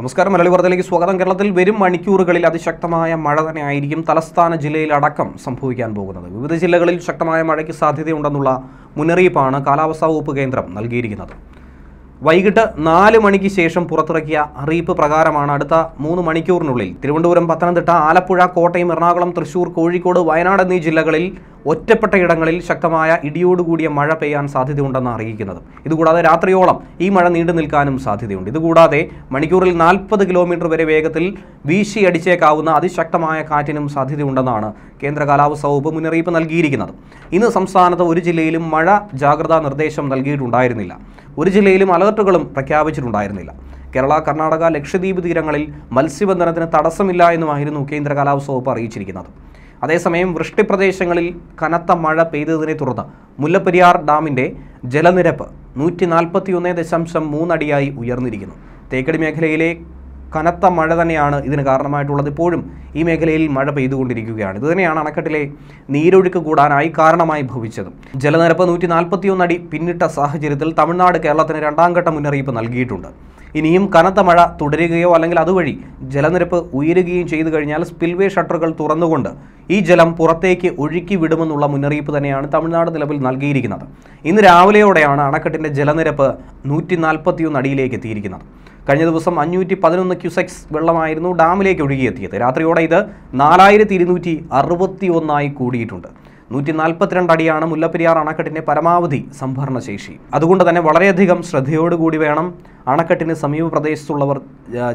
നമസ്കാരം മലയാളി വാർത്തയിലേക്ക് സ്വാഗതം കേരളത്തിൽ വരും മണിക്കൂറുകളിൽ അതിശക്തമായ മഴ തന്നെ ആയിരിക്കും തലസ്ഥാന ജില്ലയിൽ അടക്കം സംഭവിക്കാൻ പോകുന്നത് വിവിധ ജില്ലകളിൽ ശക്തമായ മഴയ്ക്ക് സാധ്യതയുണ്ടെന്നുള്ള മുന്നറിയിപ്പാണ് കാലാവസ്ഥാ വകുപ്പ് കേന്ദ്രം നൽകിയിരിക്കുന്നത് വൈകിട്ട് നാല് മണിക്ക് ശേഷം പുറത്തിറക്കിയ അറിയിപ്പ് പ്രകാരമാണ് അടുത്ത മൂന്ന് മണിക്കൂറിനുള്ളിൽ തിരുവനന്തപുരം പത്തനംതിട്ട ആലപ്പുഴ കോട്ടയം എറണാകുളം തൃശൂർ കോഴിക്കോട് വയനാട് എന്നീ ജില്ലകളിൽ ഒറ്റപ്പെട്ട ഇടങ്ങളിൽ ശക്തമായ ഇടിയോടുകൂടിയ മഴ പെയ്യാൻ സാധ്യതയുണ്ടെന്ന് അറിയിക്കുന്നത് ഇതുകൂടാതെ രാത്രിയോളം ഈ മഴ നീണ്ടു നിൽക്കാനും സാധ്യതയുണ്ട് ഇതുകൂടാതെ മണിക്കൂറിൽ നാൽപ്പത് കിലോമീറ്റർ വരെ വേഗത്തിൽ വീശി അടിച്ചേക്കാവുന്ന അതിശക്തമായ കാറ്റിനും സാധ്യതയുണ്ടെന്നാണ് കേന്ദ്ര കാലാവസ്ഥ വകുപ്പ് മുന്നറിയിപ്പ് നൽകിയിരിക്കുന്നത് ഇന്ന് സംസ്ഥാനത്ത് ഒരു ജില്ലയിലും മഴ ജാഗ്രതാ നിർദ്ദേശം നൽകിയിട്ടുണ്ടായിരുന്നില്ല ഒരു ജില്ലയിലും അലർട്ടുകളും പ്രഖ്യാപിച്ചിട്ടുണ്ടായിരുന്നില്ല കേരള കർണാടക ലക്ഷദ്വീപ് തീരങ്ങളിൽ മത്സ്യബന്ധനത്തിന് തടസ്സമില്ല എന്നുമായിരുന്നു കേന്ദ്ര കാലാവസ്ഥ വകുപ്പ് അറിയിച്ചിരിക്കുന്നത് അതേസമയം വൃഷ്ടിപ്രദേശങ്ങളിൽ കനത്ത മഴ പെയ്തതിനെ തുടർന്ന് മുല്ലപ്പെരിയാർ ഡാമിൻ്റെ ജലനിരപ്പ് നൂറ്റി ഒന്ന് ദശാംശം മൂന്നടിയായി ഉയർന്നിരിക്കുന്നു തേക്കടി മേഖലയിലെ കനത്ത മഴ തന്നെയാണ് ഇതിന് കാരണമായിട്ടുള്ളത് ഇപ്പോഴും ഈ മേഖലയിൽ മഴ പെയ്തുകൊണ്ടിരിക്കുകയാണ് ഇതുതന്നെയാണ് അണക്കെട്ടിലെ നീരൊഴുക്ക് കൂടാനായി കാരണമായി ഭവിച്ചതും ജലനിരപ്പ് നൂറ്റി നാൽപ്പത്തിയൊന്നടി പിന്നിട്ട സാഹചര്യത്തിൽ തമിഴ്നാട് കേരളത്തിന് രണ്ടാം ഘട്ട മുന്നറിയിപ്പ് നൽകിയിട്ടുണ്ട് ഇനിയും കനത്ത മഴ തുടരുകയോ അല്ലെങ്കിൽ അതുവഴി ജലനിരപ്പ് ഉയരുകയും ചെയ്തു കഴിഞ്ഞാൽ സ്പിൽവേ ഷട്ടറുകൾ തുറന്നുകൊണ്ട് ഈ ജലം പുറത്തേക്ക് ഒഴുക്കി വിടുമെന്നുള്ള മുന്നറിയിപ്പ് തന്നെയാണ് തമിഴ്നാട് നിലവിൽ നൽകിയിരിക്കുന്നത് ഇന്ന് രാവിലെയോടെയാണ് അണക്കെട്ടിൻ്റെ ജലനിരപ്പ് നൂറ്റി നാൽപ്പത്തിയൊന്ന് അടിയിലേക്ക് എത്തിയിരിക്കുന്നത് കഴിഞ്ഞ ദിവസം അഞ്ഞൂറ്റി പതിനൊന്ന് ക്യുസെക്സ് വെള്ളമായിരുന്നു ഡാമിലേക്ക് ഒഴുകിയെത്തിയത് രാത്രിയോടെ ഇത് നാലായിരത്തി ഇരുന്നൂറ്റി അറുപത്തി ഒന്നായി കൂടിയിട്ടുണ്ട് നൂറ്റി നാൽപ്പത്തിരണ്ട് അടിയാണ് മുല്ലപ്പെരിയാർ അണക്കെട്ടിൻ്റെ പരമാവധി സംഭരണ ശേഷി അതുകൊണ്ട് തന്നെ വളരെയധികം ശ്രദ്ധയോടുകൂടി വേണം അണക്കെട്ടിന് സമീപ പ്രദേശത്തുള്ളവർ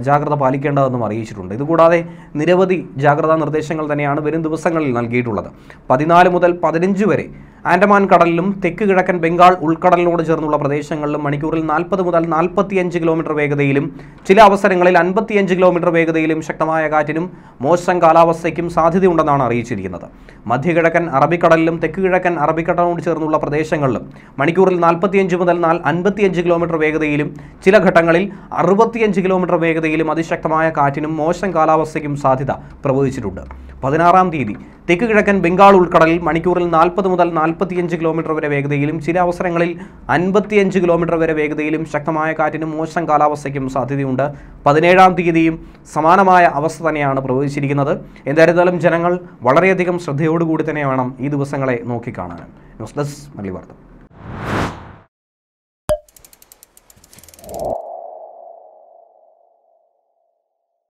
ജാഗ്രത പാലിക്കേണ്ടതെന്നും അറിയിച്ചിട്ടുണ്ട് ഇതുകൂടാതെ നിരവധി ജാഗ്രതാ നിർദ്ദേശങ്ങൾ തന്നെയാണ് വരും ദിവസങ്ങളിൽ നൽകിയിട്ടുള്ളത് പതിനാല് മുതൽ പതിനഞ്ച് വരെ ആൻഡമാൻ കടലിലും തെക്ക് കിഴക്കൻ ബംഗാൾ ഉൾക്കടലിനോട് ചേർന്നുള്ള പ്രദേശങ്ങളിലും മണിക്കൂറിൽ നാൽപ്പത് മുതൽ നാൽപ്പത്തിയഞ്ച് കിലോമീറ്റർ വേഗതയിലും ചില അവസരങ്ങളിൽ അൻപത്തിയഞ്ച് കിലോമീറ്റർ വേഗതയിലും ശക്തമായ കാറ്റിനും മോശം കാലാവസ്ഥയ്ക്കും സാധ്യതയുണ്ടെന്നാണ് അറിയിച്ചിരിക്കുന്നത് മധ്യകിഴക്കൻ അറബിക്കടലിലും തെക്ക് കിഴക്കൻ അറബിക്കടലിനോട് ചേർന്നുള്ള പ്രദേശങ്ങളിലും മണിക്കൂറിൽ നാൽപ്പത്തിയഞ്ച് മുതൽ അൻപത്തിയഞ്ച് കിലോമീറ്റർ വേഗതയിലും ചില ചില ഘട്ടങ്ങളിൽ അറുപത്തിയഞ്ച് കിലോമീറ്റർ വേഗതയിലും അതിശക്തമായ കാറ്റിനും മോശം കാലാവസ്ഥയ്ക്കും സാധ്യത പ്രവചിച്ചിട്ടുണ്ട് പതിനാറാം തീയതി തെക്ക് കിഴക്കൻ ബംഗാൾ ഉൾക്കടലിൽ മണിക്കൂറിൽ നാൽപ്പത് മുതൽ നാൽപ്പത്തിയഞ്ച് കിലോമീറ്റർ വരെ വേഗതയിലും ചില അവസരങ്ങളിൽ അൻപത്തിയഞ്ച് കിലോമീറ്റർ വരെ വേഗതയിലും ശക്തമായ കാറ്റിനും മോശം കാലാവസ്ഥയ്ക്കും സാധ്യതയുണ്ട് പതിനേഴാം തീയതിയും സമാനമായ അവസ്ഥ തന്നെയാണ് പ്രവചിച്ചിരിക്കുന്നത് എന്തായിരുന്നാലും ജനങ്ങൾ വളരെയധികം ശ്രദ്ധയോടുകൂടി തന്നെ വേണം ഈ ദിവസങ്ങളെ നോക്കിക്കാണാൻ ന്യൂസ് ഡെസ്ക് മല്ലി